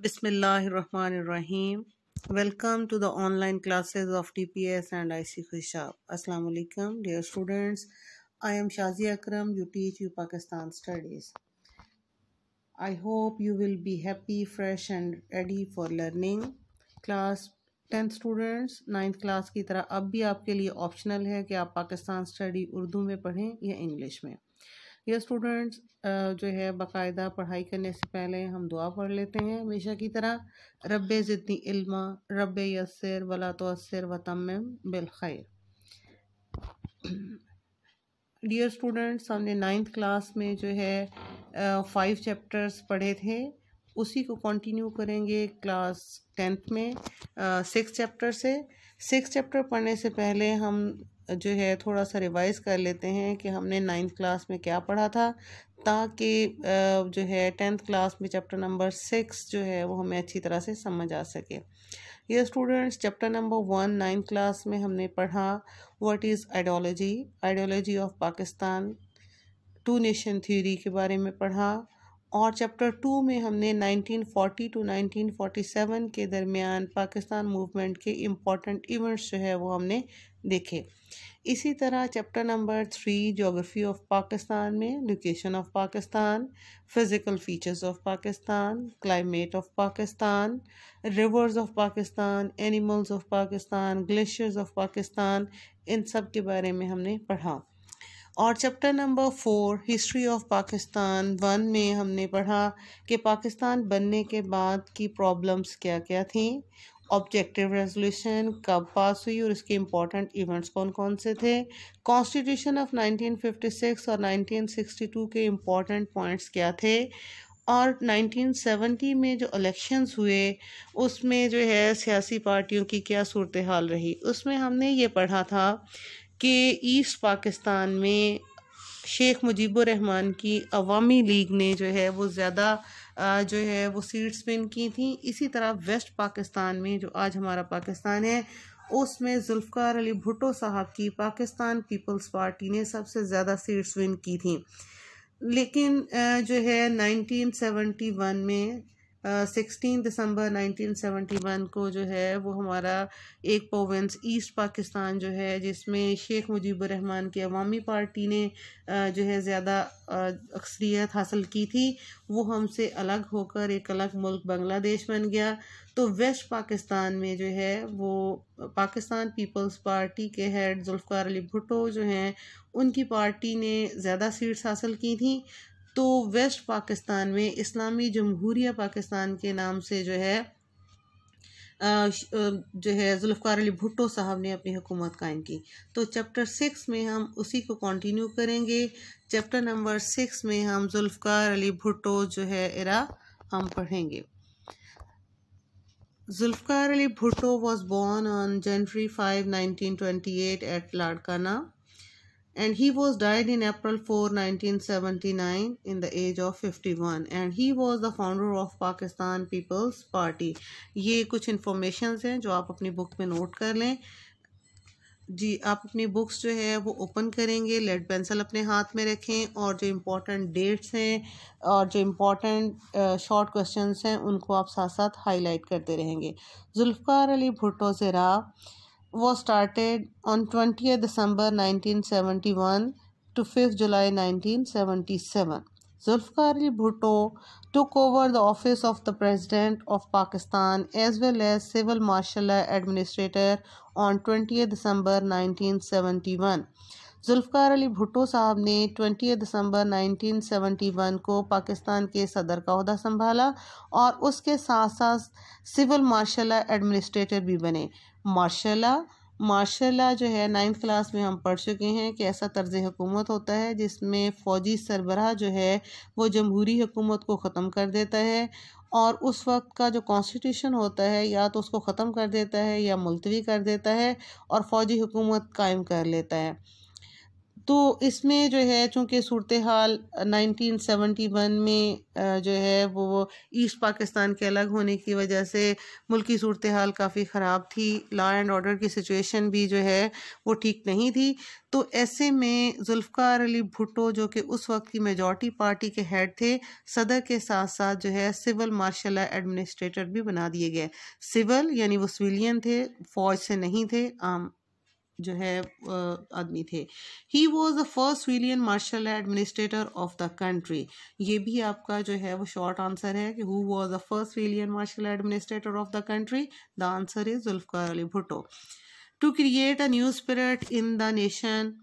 बिसमीम welcome to the online classes of T P S and I C Khushab असलकम dear students I am Shazi Akram you teach you Pakistan studies I hope you will be happy fresh and ready for learning class tenth students ninth class की तरह अब भी आपके लिए optional है कि आप पाकिस्तान स्टडी उर्दू में पढ़ें या इंग्लिश में ये स्टूडेंट्स जो है बाकायदा पढ़ाई करने से पहले हम दुआ पढ़ लेते हैं हमेशा की तरह रब जितनी इल्मा रब यसर वला तसर वतम बिलखैर डियर स्टूडेंट्स हमने नाइन्थ क्लास में जो है फाइव चैप्टर्स पढ़े थे उसी को कंटिन्यू करेंगे क्लास टेंथ में सिक्स चैप्टर से सिक्स चैप्टर पढ़ने से पहले हम जो है थोड़ा सा रिवाइज़ कर लेते हैं कि हमने नाइन्थ क्लास में क्या पढ़ा था ताकि जो है टेंथ क्लास में चैप्टर नंबर सिक्स जो है वो हमें अच्छी तरह से समझ आ सके ये students chapter number one ninth class में हमने पढ़ा what is ideology ideology of Pakistan two nation theory के बारे में पढ़ा और चैप्टर टू में हमने 1940 टू 1947 के दरमियान पाकिस्तान मूवमेंट के इम्पॉर्टेंट इवेंट्स जो है वो हमने देखे इसी तरह chapter number three geography of Pakistan में location of Pakistan physical features of Pakistan climate of Pakistan rivers of Pakistan animals of Pakistan glaciers of Pakistan इन सब के बारे में हमने पढ़ा और chapter number four history of Pakistan one में हमने पढ़ा कि पाकिस्तान बनने के बाद की प्रॉब्लम्स क्या क्या थी ऑब्जेक्टिव रेजोल्यूशन कब पास हुई और इसके इम्पॉर्टेंट इवेंट्स कौन कौन से थे कॉन्स्टिट्यूशन ऑफ 1956 और 1962 के इम्पॉर्टेंट पॉइंट्स क्या थे और 1970 में जो इलेक्शंस हुए उसमें जो है सियासी पार्टियों की क्या सूरत हाल रही उसमें हमने ये पढ़ा था कि ईस्ट पाकिस्तान में शेख मुजीबरहमान की अवामी लीग ने जो है वो ज़्यादा जो है वो सीट्स विन की थी इसी तरह वेस्ट पाकिस्तान में जो आज हमारा पाकिस्तान है उसमें जुल्फ़ार अली भुट्टो साहब की पाकिस्तान पीपल्स पार्टी ने सबसे ज़्यादा सीट्स विन की थी लेकिन जो है 1971 में सिक्सटीन दिसंबर 1971 को जो है वो हमारा एक पोवेंस ईस्ट पाकिस्तान जो है जिसमें शेख मुजीबर रहमान की अवामी पार्टी ने जो है ज़्यादा अक्सरियत हासिल की थी वो हमसे अलग होकर एक अलग मुल्क बांग्लादेश बन गया तो वेस्ट पाकिस्तान में जो है वो पाकिस्तान पीपल्स पार्टी के हेड जुल्फ़ार अली भुटो जो हैं उनकी पार्टी ने ज़्यादा सीट्स हासिल की थी तो वेस्ट पाकिस्तान में इस्लामी जमहूरिया पाकिस्तान के नाम से जो है जो है जुल्फ़ार अली भुट्टो साहब ने अपनी हुकूमत कायम की तो चैप्टर सिक्स में हम उसी को कंटिन्यू करेंगे चैप्टर नंबर सिक्स में हम जुल्फ़ार अली भुट्टो जो है इरा हम पढ़ेंगे Zulfiqar Ali Bhutto was born on January five nineteen twenty eight at Larkana and he was died in April 4, 1979 in the age of 51 and he was the founder of Pakistan People's Party. ये कुछ informations हैं जो आप अपनी बुक में note कर लें जी आप अपनी बुक्स जो है वो ओपन करेंगे लेड पेंसिल अपने हाथ में रखें और जो इम्पोर्टेंट डेट्स हैं और जो इम्पोर्टेंट शॉर्ट क्वेश्चंस हैं उनको आप साथ साथ हाईलाइट करते रहेंगे जुल्फ़ार अली भुट्टो ज़रा was started on 20th December 1971 to 5th July 1977. Zulfikar Ali Bhutto took over the office of the President of Pakistan as well as Civil Martial Administrator on 20th December 1971. जुल्फ़ार Ali Bhutto साहब ने 20 दिसंबर 1971 को पाकिस्तान के सदर का अहदा संभाला और उसके साथ साथ सिविल मार्शल एडमिनिस्ट्रेटर भी बने मार्शला मार्शला जो है नाइन्थ क्लास में हम पढ़ चुके हैं कि ऐसा तर्ज हुकूमत होता है जिसमें फ़ौजी सरबराह जो है वो जमहूरी हुकूमत को ख़त्म कर देता है और उस वक्त का जो कॉन्स्टिट्यूशन होता है या तो उसको ख़त्म कर देता है या मुलतवी कर देता है और फ़ौजी हुकूमत कायम कर लेता है तो इसमें जो है चूँकि सूरत हाल नाइनटीन सेवेंटी वन में जो है वो ईस्ट पाकिस्तान के अलग होने की वजह से मुल्की सूरत हाल काफ़ी ख़राब थी लॉ एंड ऑर्डर की सिचुएशन भी जो है वो ठीक नहीं थी तो ऐसे में जुल्फ़ार अली भुट्टो जो कि उस वक्त की मेजॉरिटी पार्टी के हेड थे सदर के साथ साथ जो है सिविल मार्शल एडमिनिस्ट्रेटर भी बना दिए गए सिविल यानी वो सिविलियन थे फ़ौज से नहीं थे आम जो है आदमी थे ही was the first civilian martial administrator of the country ये भी आपका जो है वो शॉर्ट आंसर है कि who was the first civilian martial administrator of the country the answer is Zulfiqar Ali Bhutto to create a new spirit in the nation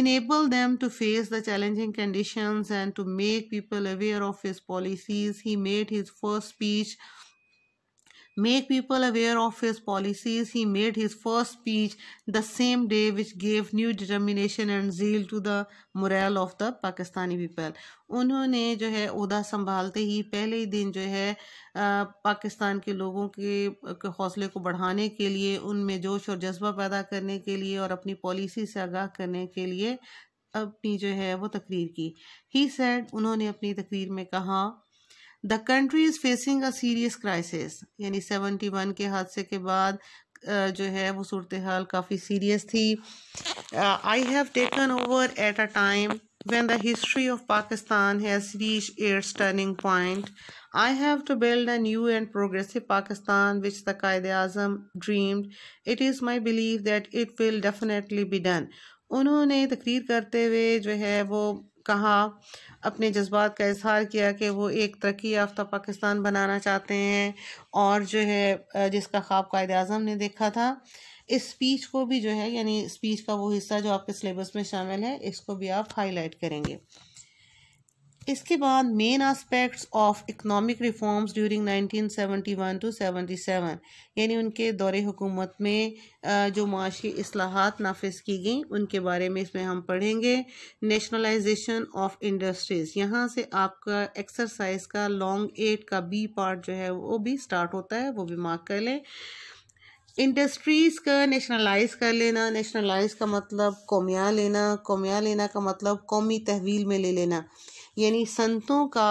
enable them to face the challenging conditions and to make people aware of his policies he made his first speech make people aware of his policies, he made his first speech the same day, which gave new determination and zeal to the morale of the Pakistani people. उन्होंने जो है उहदा संभालते ही पहले ही दिन जो है आ, पाकिस्तान के लोगों के, के हौसले को बढ़ाने के लिए उनमें जोश और जज्बा पैदा करने के लिए और अपनी पॉलिसी से आगाह करने के लिए अपनी जो है वो तकरीर की ही सैड उन्होंने अपनी तकरीर में कहा the country is facing a serious crisis यानी सेवेंटी वन के हादसे के बाद जो है वो सूरत हाल काफ़ी सीरियस थी I have taken over at a time when the history of Pakistan has reach a turning point I have to build a new and progressive Pakistan which the Quaid Azam dreamed it is my believe that it will definitely be done उन्होंने तकरीर करते हुए जो है वो कहा अपने जज्बात का इजहार किया कि वो एक तरक्की याफ्ता पाकिस्तान बनाना चाहते हैं और जो है जिसका ख्वाब कायद अजम ने देखा था इस स्पीच को भी जो है यानी स्पीच का वो हिस्सा जो आपके सिलेबस में शामिल है इसको भी आप हाईलाइट करेंगे इसके बाद main aspects of economic reforms during 1971 to 77 यानी उनके दौरे हुकूमत में जो माशी असलाहत नाफिज की गई उनके बारे में इसमें हम पढ़ेंगे नेशनलाइजेशन ऑफ इंडस्ट्रीज़ यहाँ से आपका एक्सरसाइज का लॉन्ग एट का बी पार्ट जो है वो भी स्टार्ट होता है वो भी मार्क कर लें इंडस्ट्रीज़ का नेशनलाइज कर लेना नेशनलाइज का मतलब कौमिया लेना कौमिया लेना का मतलब कौमी तहवील में ले लेना यानी संतों का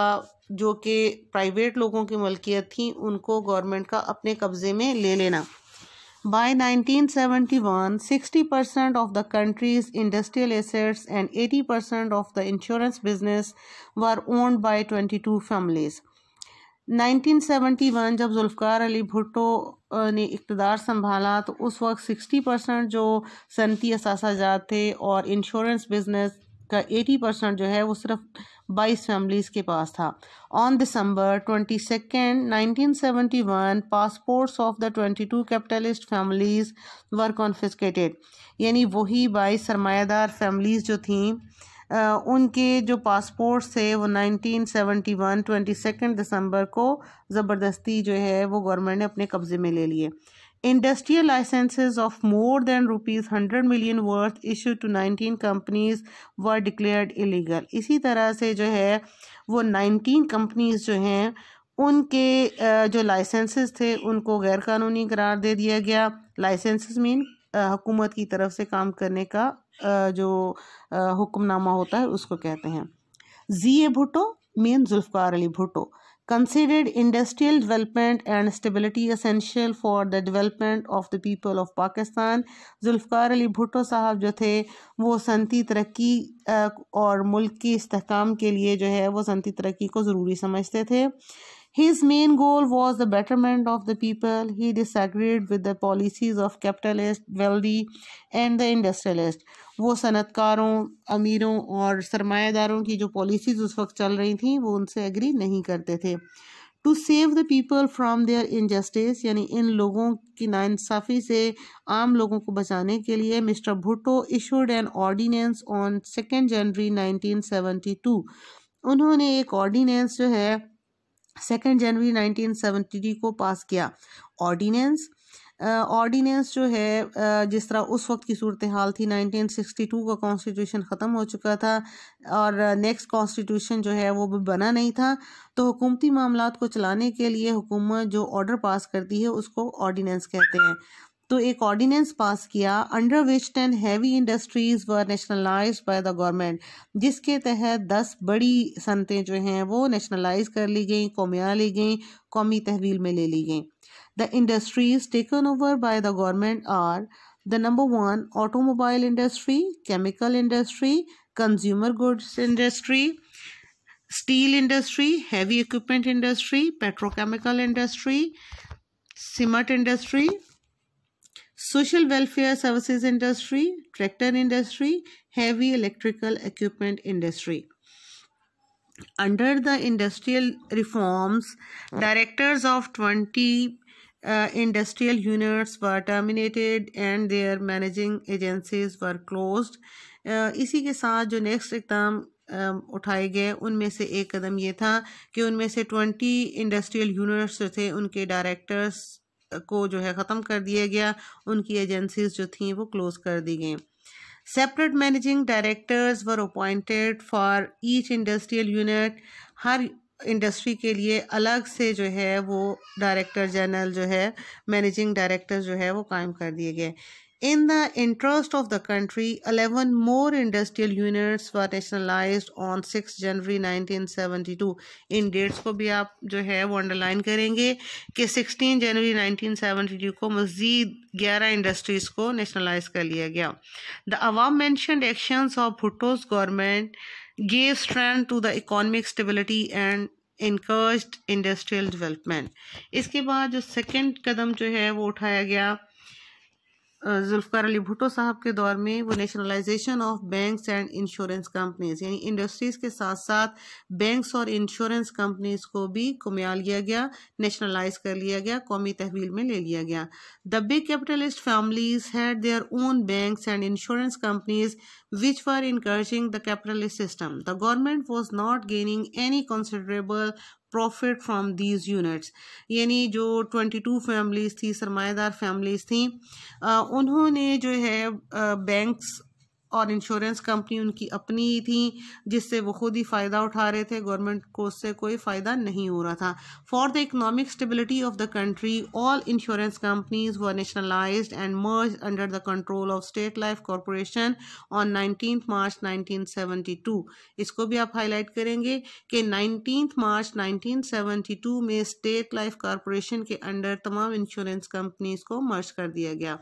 जो कि प्राइवेट लोगों की मलकियत थी उनको गवर्नमेंट का अपने कब्ज़े में ले लेना by 1971, 60% of the country's industrial assets and 80% of the insurance business were owned by 22 families 1971 जब जुल्फ़ार अली भुट्टो ने इकतदार संभाला तो उस वक्त 60 परसेंट जो सनती असाजात थे और इंश्योरेंस बिजनेस का 80 परसेंट जो है वो सिर्फ 22 फैमिलीज़ के पास था on December twenty second nineteen seventy one passports of the twenty two capitalist families were confiscated यानी वही बाईस सरमायादार फैमिलीज़ जो आ, उनके जो पासपोर्ट्स थे वो 1971 22 दिसंबर को ज़बरदस्ती जो है वो गवर्नमेंट ने अपने कब्ज़े में ले लिए industrial licenses of more than rupees hundred million worth issue to nineteen companies were declared illegal इसी तरह से जो है वो नाइनटीन कंपनीज जो हैं उनके जो लाइसेंसेस थे उनको गैरकानूनी करार दे दिया गया लाइसेंसेस मीन हुकूमत की तरफ से काम करने का जो हुक्मनामा होता है उसको कहते हैं G A Bhutto mean Zulfiqar Ali Bhutto considered industrial development and stability essential for the development of the people of Pakistan. Zulfikar Ali Bhutto Sahab jo the, wo santi तरक्की और मुल्क की ke liye jo hai wo santi सनती ko को ज़रूरी the. His main goal was the betterment of the people. He disagreed with the policies of capitalist, wealthy and the industrialist. वो सनतकारों अमीरों और सरमायादारों की जो पॉलिसीज़ उस वक्त चल रही थी वो उनसे एग्री नहीं करते थे to save the people from their injustice यानी इन लोगों की नाइंसाफ़ी से आम लोगों को बचाने के लिए mister Bhutto issued an ordinance on second January nineteen two उन्होंने एक ऑर्डीनेंस जो है second January nineteen seventy two को पास किया ऑर्डीनेंस ऑर्डीनेंस जो है जिस तरह उस वक्त की सूरत हाल थी 1962 का कॉन्स्टिट्यूशन ख़त्म हो चुका था और नेक्स्ट कॉन्स्टिट्यूशन जो है वो भी बना नहीं था तो हुकूमती मामला को चलाने के लिए हुकूमत जो ऑर्डर पास करती है उसको ऑर्डीनेंस कहते हैं तो एक ऑर्डिनेंस पास किया under which ten heavy industries were nationalize by the government जिसके तहत दस बड़ी सनतें जो हैं वो नेशनलाइज कर ली गई कौमिया ली गई कौमी तहवील में ले ली गई the industries taken over by the government are the number one automobile industry chemical industry consumer goods industry steel industry heavy equipment industry petrochemical industry cement industry social welfare services industry tractor industry heavy electrical equipment industry under the industrial reforms directors of 20 uh, industrial units were terminated and their managing agencies were closed uh, इसी के साथ जो next इकदाम उठाए गए उनमें से एक कदम ये था कि उनमें से ट्वेंटी इंडस्ट्रियल यूनिट्स जो थे उनके डायरेक्टर्स को जो है ख़त्म कर दिया गया उनकी एजेंसीज जो थी वो क्लोज़ कर दी गई separate managing directors were appointed for each industrial unit हर इंडस्ट्री के लिए अलग से जो है वो डायरेक्टर जनरल जो है मैनेजिंग डायरेक्टर जो है वो कायम कर दिए गए In the interest of the country, 11 more industrial units were nationalized on 6 January 1972. इन डेट्स को भी आप जो है वो अंडरलाइन करेंगे कि 16 जनवरी 1972 को मज़ीद 11 इंडस्ट्रीज़ को नेशनलाइज कर लिया गया द अवाम mentioned actions of Bhutto's government gave strength to the economic stability and encouraged industrial development इसके बाद जो second कदम जो है वो उठाया गया जुल्फ़ार अली भुटो साहब के दौर में वो nationalization of banks and insurance companies यानी इंडस्ट्रीज़ के साथ साथ बैंक्स और इंश्योरेंस कंपनीज को भी कुमिया लिया गया नेशनलाइज कर लिया गया कौमी तहवील में ले लिया गया the big capitalist families had their own banks and insurance companies which were encouraging the capitalist system the government was not gaining any considerable profit from these units यानी जो ट्वेंटी टू फैमिलीज़ थी सरमाएदार families थी उन्होंने जो है banks और insurance company उनकी अपनी ही थी जिससे वो खुद ही फ़ायदा उठा रहे थे गवर्नमेंट को उससे कोई फ़ायदा नहीं हो रहा था for the economic stability of the country all insurance companies were nationalize and merge under the control of state life corporation on nineteen March nineteen इसको भी आप हाईलाइट करेंगे कि नाइनटीन मार्च नाइनटीन में स्टेट लाइफ कॉरपोरेशन के under तमाम insurance companies को merge कर दिया गया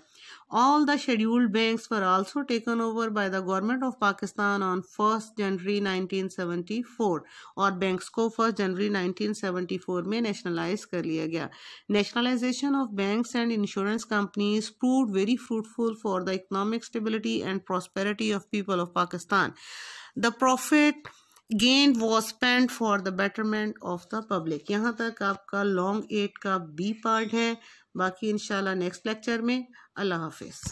All the scheduled banks were also taken over by the government of Pakistan on 1st January 1974 or banks को 1st January 1974 में nationalized कर लिया गया Nationalization of banks and insurance companies proved very fruitful for the economic stability and prosperity of people of Pakistan. The profit gained was spent for the betterment of the public. यहाँ तक आपका long 8 का B part है बाकी in next lecture में अल्लाह हाफिज़